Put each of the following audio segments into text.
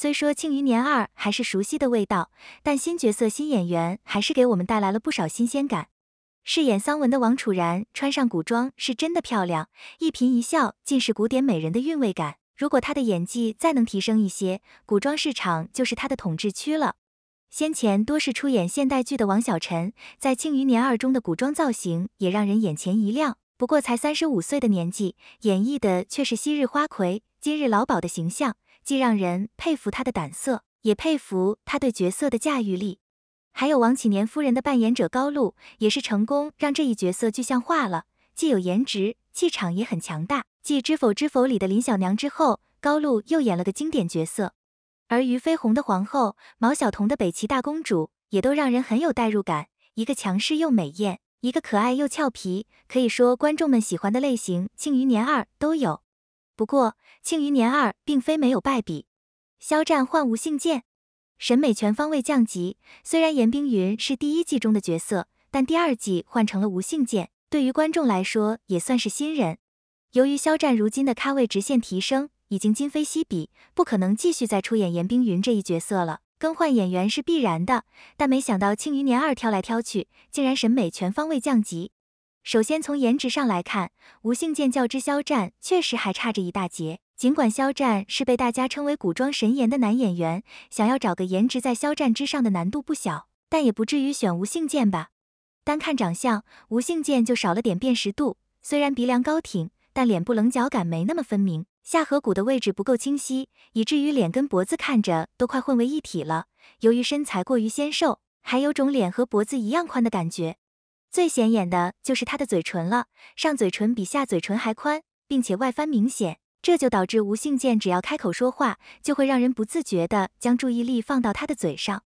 虽说《庆余年二》还是熟悉的味道，但新角色、新演员还是给我们带来了不少新鲜感。饰演桑文的王楚然穿上古装是真的漂亮，一颦一笑尽是古典美人的韵味感。如果她的演技再能提升一些，古装市场就是她的统治区了。先前多是出演现代剧的王小晨，在《庆余年二》中的古装造型也让人眼前一亮。不过才三十五岁的年纪，演绎的却是昔日花魁、今日老鸨的形象。既让人佩服她的胆色，也佩服她对角色的驾驭力。还有王启年夫人的扮演者高露，也是成功让这一角色具象化了，既有颜值，气场也很强大。继《知否知否》里的林小娘之后，高露又演了个经典角色。而于飞鸿的皇后，毛晓彤的北齐大公主，也都让人很有代入感。一个强势又美艳，一个可爱又俏皮，可以说观众们喜欢的类型，《庆余年二》都有。不过，《庆余年二》并非没有败笔，肖战换吴信剑，审美全方位降级。虽然严冰云是第一季中的角色，但第二季换成了吴信剑，对于观众来说也算是新人。由于肖战如今的咖位直线提升，已经今非昔比，不可能继续再出演严冰云这一角色了，更换演员是必然的。但没想到，《庆余年二》挑来挑去，竟然审美全方位降级。首先从颜值上来看，吴兴剑较之肖战确实还差着一大截。尽管肖战是被大家称为古装神颜的男演员，想要找个颜值在肖战之上的难度不小，但也不至于选吴兴剑吧？单看长相，吴兴剑就少了点辨识度。虽然鼻梁高挺，但脸部棱角感没那么分明，下颌骨的位置不够清晰，以至于脸跟脖子看着都快混为一体了。由于身材过于纤瘦，还有种脸和脖子一样宽的感觉。最显眼的就是他的嘴唇了，上嘴唇比下嘴唇还宽，并且外翻明显，这就导致吴性建只要开口说话，就会让人不自觉地将注意力放到他的嘴上。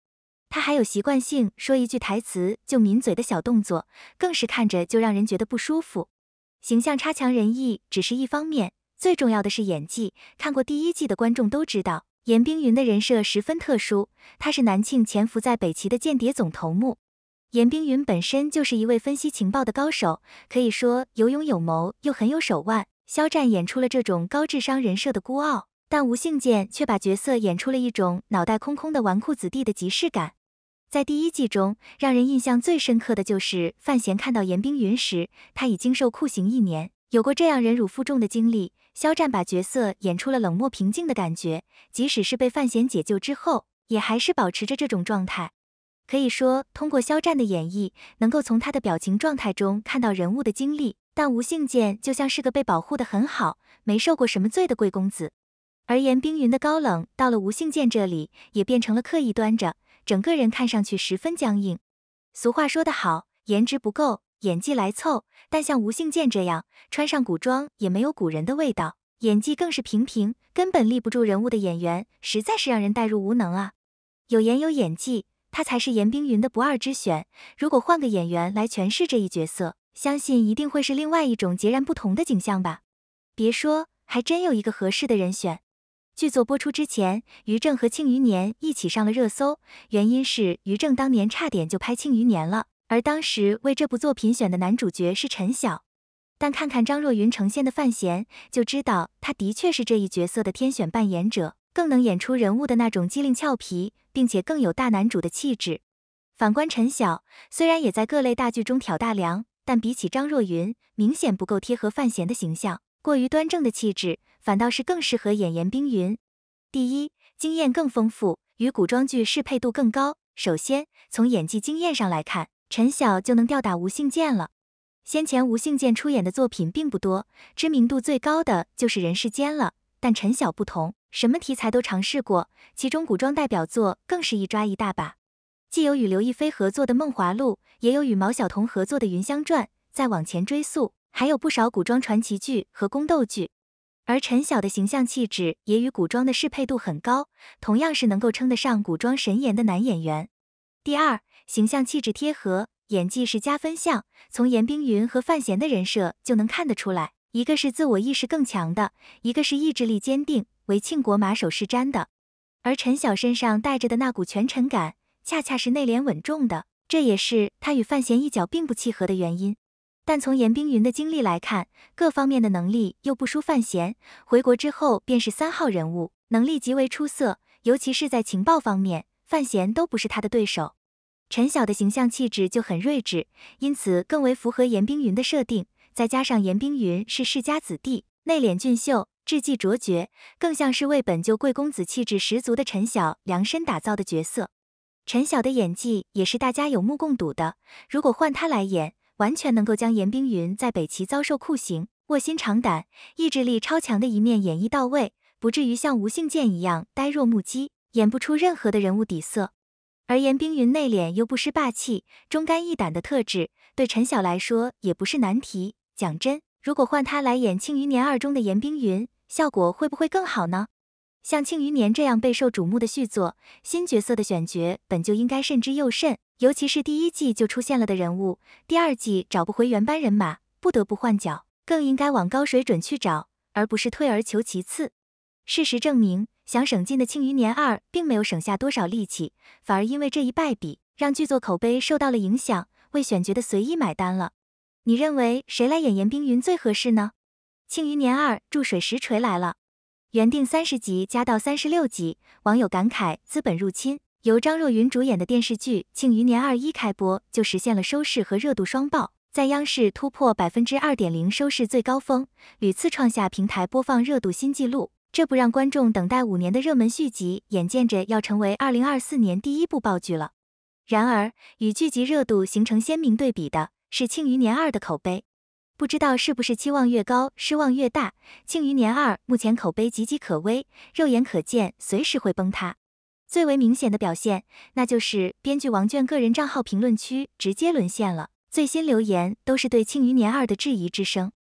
他还有习惯性说一句台词就抿嘴的小动作，更是看着就让人觉得不舒服。形象差强人意只是一方面，最重要的是演技。看过第一季的观众都知道，严冰云的人设十分特殊，他是南庆潜伏在北齐的间谍总头目。严冰云本身就是一位分析情报的高手，可以说有勇有谋，又很有手腕。肖战演出了这种高智商人设的孤傲，但吴性健却把角色演出了一种脑袋空空的纨绔子弟的即视感。在第一季中，让人印象最深刻的就是范闲看到严冰云时，他已经受酷刑一年，有过这样忍辱负重的经历。肖战把角色演出了冷漠平静的感觉，即使是被范闲解救之后，也还是保持着这种状态。可以说，通过肖战的演绎，能够从他的表情状态中看到人物的经历。但吴性建就像是个被保护得很好、没受过什么罪的贵公子，而严冰云的高冷到了吴性建这里也变成了刻意端着，整个人看上去十分僵硬。俗话说得好，颜值不够，演技来凑。但像吴性建这样穿上古装也没有古人的味道，演技更是平平，根本立不住人物的演员，实在是让人代入无能啊！有颜有演技。他才是严冰云的不二之选。如果换个演员来诠释这一角色，相信一定会是另外一种截然不同的景象吧。别说，还真有一个合适的人选。剧作播出之前，于正和《庆余年》一起上了热搜，原因是于正当年差点就拍《庆余年》了，而当时为这部作品选的男主角是陈晓。但看看张若昀呈现的范闲，就知道他的确是这一角色的天选扮演者。更能演出人物的那种机灵俏皮，并且更有大男主的气质。反观陈晓，虽然也在各类大剧中挑大梁，但比起张若昀，明显不够贴合范闲的形象。过于端正的气质，反倒是更适合演严冰云。第一，经验更丰富，与古装剧适配度更高。首先从演技经验上来看，陈晓就能吊打吴兴建了。先前吴兴建出演的作品并不多，知名度最高的就是《人世间》了。但陈晓不同。什么题材都尝试过，其中古装代表作更是一抓一大把，既有与刘亦菲合作的《梦华录》，也有与毛晓彤合作的《云香传》。再往前追溯，还有不少古装传奇剧和宫斗剧。而陈晓的形象气质也与古装的适配度很高，同样是能够称得上古装神颜的男演员。第二，形象气质贴合，演技是加分项。从严冰云和范闲的人设就能看得出来，一个是自我意识更强的，一个是意志力坚定。为庆国马首是瞻的，而陈晓身上带着的那股权臣感，恰恰是内敛稳重的，这也是他与范闲一角并不契合的原因。但从严冰云的经历来看，各方面的能力又不输范闲，回国之后便是三号人物，能力极为出色，尤其是在情报方面，范闲都不是他的对手。陈晓的形象气质就很睿智，因此更为符合严冰云的设定。再加上严冰云是世家子弟，内敛俊秀。演技卓绝，更像是为本就贵公子气质十足的陈晓量身打造的角色。陈晓的演技也是大家有目共睹的，如果换他来演，完全能够将严冰云在北齐遭受酷刑、卧薪尝胆、意志力超强的一面演绎到位，不至于像吴信建一样呆若木鸡，演不出任何的人物底色。而严冰云内敛又不失霸气、忠肝义胆的特质，对陈晓来说也不是难题。讲真，如果换他来演《庆余年二》中的严冰云，效果会不会更好呢？像《庆余年》这样备受瞩目的续作，新角色的选角本就应该慎之又慎，尤其是第一季就出现了的人物，第二季找不回原班人马，不得不换角，更应该往高水准去找，而不是退而求其次。事实证明，想省劲的《庆余年二》并没有省下多少力气，反而因为这一败笔，让剧作口碑受到了影响，为选角的随意买单了。你认为谁来演严冰云最合适呢？《庆余年二》注水实锤来了，原定三十集加到三十六集，网友感慨资本入侵。由张若昀主演的电视剧《庆余年二》一开播就实现了收视和热度双爆，在央视突破百分之二点零收视最高峰，屡次创下平台播放热度新纪录。这不让观众等待五年的热门续集，眼见着要成为二零二四年第一部爆剧了。然而，与剧集热度形成鲜明对比的是《庆余年二》的口碑。不知道是不是期望越高，失望越大。《庆余年二》目前口碑岌岌可危，肉眼可见随时会崩塌。最为明显的表现，那就是编剧王倦个人账号评论区直接沦陷了，最新留言都是对《庆余年二》的质疑之声。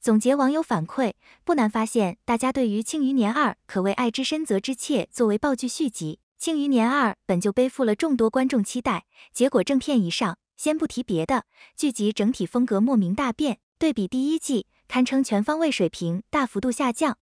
总结网友反馈，不难发现，大家对于《庆余年二》可谓爱之深，责之切。作为爆剧续集，《庆余年二》本就背负了众多观众期待，结果正片一上，先不提别的，剧集整体风格莫名大变。对比第一季，堪称全方位水平大幅度下降。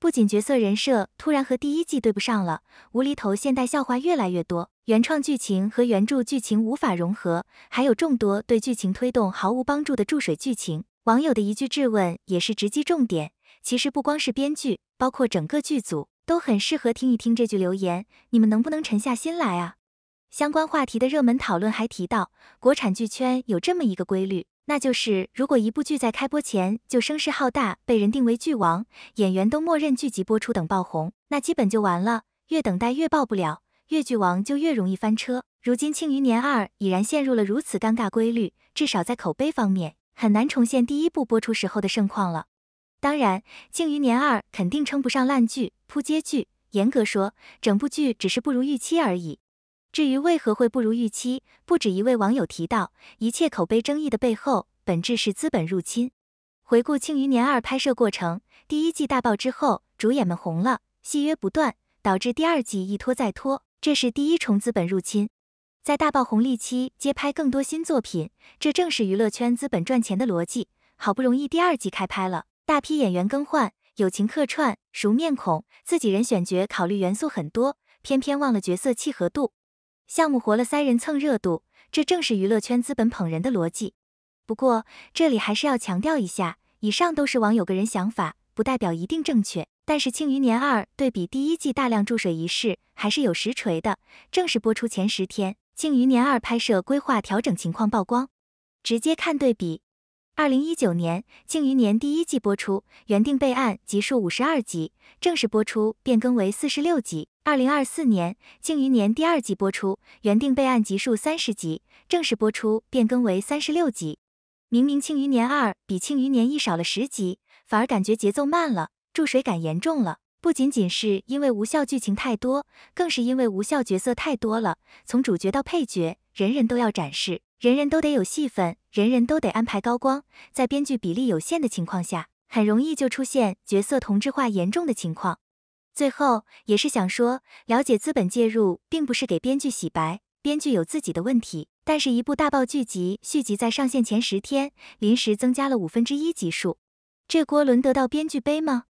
不仅角色人设突然和第一季对不上了，无厘头现代笑话越来越多，原创剧情和原著剧情无法融合，还有众多对剧情推动毫无帮助的注水剧情。网友的一句质问也是直击重点。其实不光是编剧，包括整个剧组都很适合听一听这句留言。你们能不能沉下心来啊？相关话题的热门讨论还提到，国产剧圈有这么一个规律。那就是，如果一部剧在开播前就声势浩大，被人定为剧王，演员都默认剧集播出等爆红，那基本就完了。越等待越爆不了，越剧王就越容易翻车。如今《庆余年二》已然陷入了如此尴尬规律，至少在口碑方面，很难重现第一部播出时候的盛况了。当然，《庆余年二》肯定称不上烂剧、扑街剧，严格说，整部剧只是不如预期而已。至于为何会不如预期，不止一位网友提到，一切口碑争议的背后，本质是资本入侵。回顾《庆余年二》拍摄过程，第一季大爆之后，主演们红了，戏约不断，导致第二季一拖再拖，这是第一重资本入侵。在大爆红利期接拍更多新作品，这正是娱乐圈资本赚钱的逻辑。好不容易第二季开拍了，大批演员更换，友情客串、熟面孔、自己人选角考虑元素很多，偏偏忘了角色契合度。项目活了三人蹭热度，这正是娱乐圈资本捧人的逻辑。不过这里还是要强调一下，以上都是网友个人想法，不代表一定正确。但是《庆余年二》对比第一季大量注水一事还是有实锤的。正式播出前十天，《庆余年二》拍摄规划调整情况曝光，直接看对比。二零一九年，《庆余年》第一季播出，原定备案集数五十二集，正式播出变更为四十六集。二零二四年《庆余年》第二季播出，原定备案集数三十集，正式播出变更为三十六集。明明《庆余年二》比《庆余年一》少了十集，反而感觉节奏慢了，注水感严重了。不仅仅是因为无效剧情太多，更是因为无效角色太多了。从主角到配角，人人都要展示，人人都得有戏份，人人都得安排高光，在编剧比例有限的情况下，很容易就出现角色同质化严重的情况。最后也是想说，了解资本介入，并不是给编剧洗白。编剧有自己的问题，但是一部大爆剧集续集在上线前十天临时增加了五分之一集数，这锅轮得到编剧背吗？